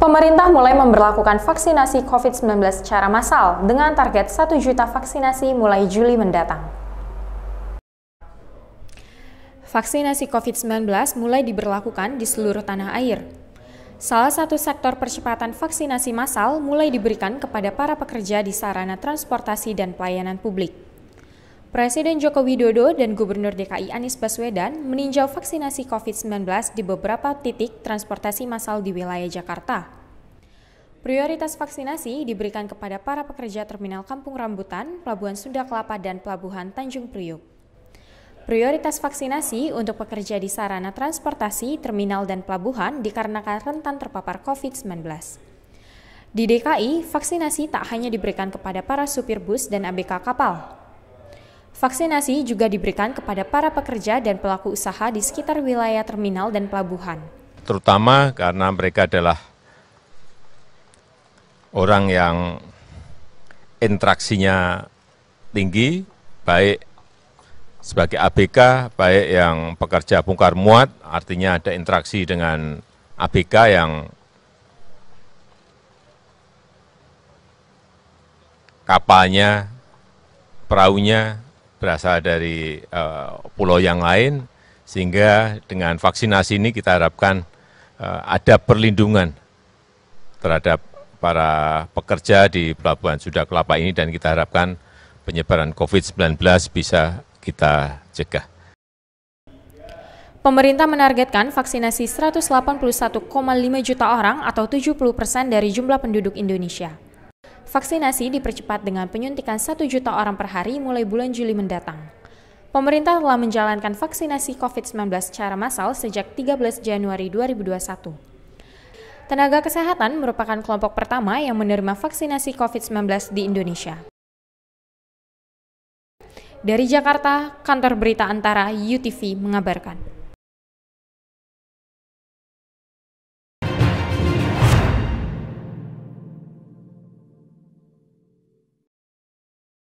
Pemerintah mulai memperlakukan vaksinasi COVID-19 secara massal dengan target 1 juta vaksinasi mulai Juli mendatang. Vaksinasi COVID-19 mulai diberlakukan di seluruh tanah air. Salah satu sektor percepatan vaksinasi massal mulai diberikan kepada para pekerja di sarana transportasi dan pelayanan publik. Presiden Joko Widodo dan Gubernur DKI Anies Baswedan meninjau vaksinasi COVID-19 di beberapa titik transportasi massal di wilayah Jakarta. Prioritas vaksinasi diberikan kepada para pekerja terminal Kampung Rambutan, Pelabuhan Sunda Kelapa, dan Pelabuhan Tanjung Priuk. Prioritas vaksinasi untuk pekerja di sarana transportasi, terminal, dan pelabuhan dikarenakan rentan terpapar COVID-19. Di DKI, vaksinasi tak hanya diberikan kepada para supir bus dan ABK kapal, Vaksinasi juga diberikan kepada para pekerja dan pelaku usaha di sekitar wilayah terminal dan pelabuhan. Terutama karena mereka adalah orang yang interaksinya tinggi, baik sebagai ABK, baik yang pekerja bongkar muat, artinya ada interaksi dengan ABK yang kapalnya, perahunya, berasal dari eh, pulau yang lain, sehingga dengan vaksinasi ini kita harapkan eh, ada perlindungan terhadap para pekerja di Pelabuhan Sunda Kelapa ini dan kita harapkan penyebaran COVID-19 bisa kita cegah. Pemerintah menargetkan vaksinasi 181,5 juta orang atau 70 persen dari jumlah penduduk Indonesia. Vaksinasi dipercepat dengan penyuntikan 1 juta orang per hari mulai bulan Juli mendatang. Pemerintah telah menjalankan vaksinasi COVID-19 secara massal sejak 13 Januari 2021. Tenaga kesehatan merupakan kelompok pertama yang menerima vaksinasi COVID-19 di Indonesia. Dari Jakarta, kantor berita antara UTV mengabarkan.